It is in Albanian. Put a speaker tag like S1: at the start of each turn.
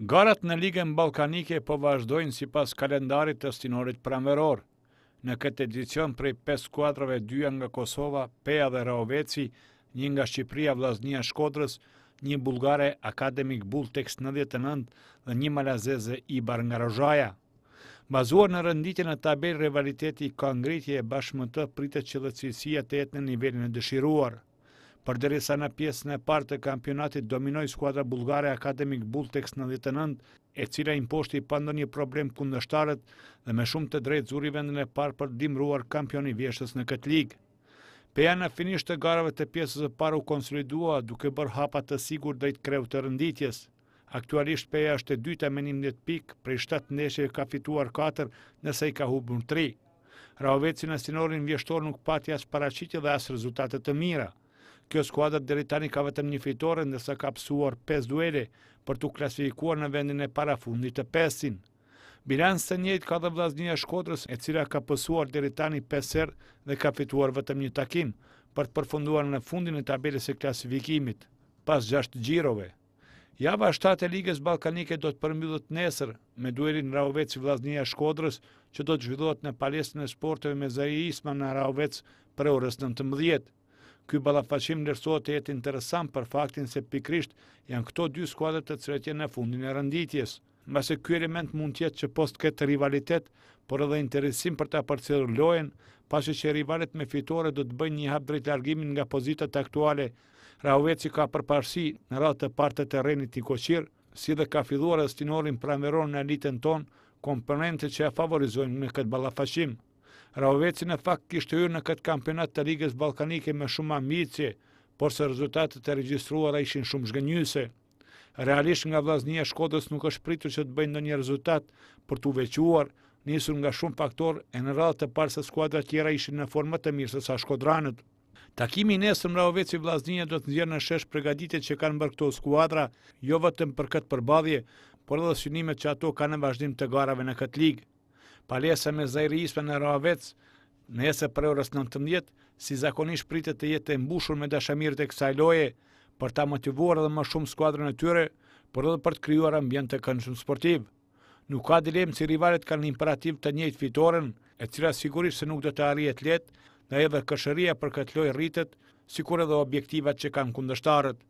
S1: Garat në Ligën Balkanike po vazhdojnë si pas kalendarit të stinorit pranveror. Në këtë edicion prej 5 skuadrave 2 nga Kosova, Peja dhe Raoveci, një nga Shqipria Vlaznia Shkodrës, një bulgare Akademik Bull 99 dhe një malazeze Ibar nga Bazuar në rënditje në tabel rivaliteti ka ngritje e bashmëtë pritet që dhe cilësia të jetë në nivelin e dëshiruar për deri sa në pjesën e partë të kampionatit dominoj skuadra bulgare Akademik Bultex 99, e cila imposhti pandër një problem kundështarët dhe me shumë të drejtë zuri vendin e parë për dimruar kampioni vjeshtës në këtë ligë. Peja në finisht të garave të pjesës e parë u konsolidua duke bërë hapat të sigur dhe i të kreu të rënditjes. Aktualisht peja është e dyta me një mjët pikë, prej 7 neshe ka fituar 4 nëse i ka hubën 3. Raovecin në sinorin vjeshtor nuk pati as paracitje dhe as rezultatet të mira – Kjo skuadër deri tani ka vetëm një fitore ndërsa ka pësuar 5 duele për të klasifikuar në vendin e parafundit të pesin. Bilanca të njëjtë ka dhe Vllaznia e Shkodrës, e cila ka pësuar deri tani 5 herë dhe ka fituar vetëm një takim për të përfunduar në fundin e tabelës së klasifikimit pas 6 gjirove. Java 7-të e Ligës Ballkanike do të përmbyllet nesër me duelin Rauvec Vllaznia e Shkodrës, që do të zhvillohet në palestrën e sporteve me Zaire Isma në Rauvec për orën 19:00. Ky ballafaqim vlerësohet të jetë interesant për faktin se pikrisht janë këto dy skuadra të cilat janë në fundin e renditjes. Mbasë ky element mund të jetë që post këtë rivalitet, por edhe interesim për ta përcjellur lojen, pasi që rivalet me fitore do të bëjnë një hap drejt largimit nga pozitat aktuale. Rauveci ka përparësi në ratë të partë të terenit i koqirë, si dhe ka filluar e stinorin pramveron në elitën tonë, komponente që e favorizojnë në këtë balafashim. Rauveci në fakt kishtë hyrë në këtë kampionat të Ligës Balkanike me shumë ambicje, por se rezultatet e registruara ishin shumë shgënjyse. Realisht nga vlaznia Shkodrës nuk është pritur që të bëjnë në një rezultat për të uvequar, nisur nga shumë faktor e në radhë të parë se skuadra tjera ishin në formë të mirë se sa Shkodranët. Takimi nesër Mraoveci Vllaznia do të nxjerrë në shesh përgatitjet që kanë bërë këto skuadra, jo vetëm për këtë përballje, por edhe synimet që ato kanë në vazhdim të garave në këtë ligë. Palesa me zajri ispe në Ravec, në jese për eurës 19, si zakonisht pritet të jetë e mbushur me dashamirët e kësaj loje, për ta motivuar edhe më shumë skuadrën e tyre, për edhe për të kryuar ambjent të këndshëm sportiv. Nuk ka dilemë si rivalet kanë imperativ të njëjtë fitoren, e cila sigurisht se nuk do të arrijet letë, në edhe këshëria për këtë loj rritet, si kur edhe objektivat që kanë kundështarët.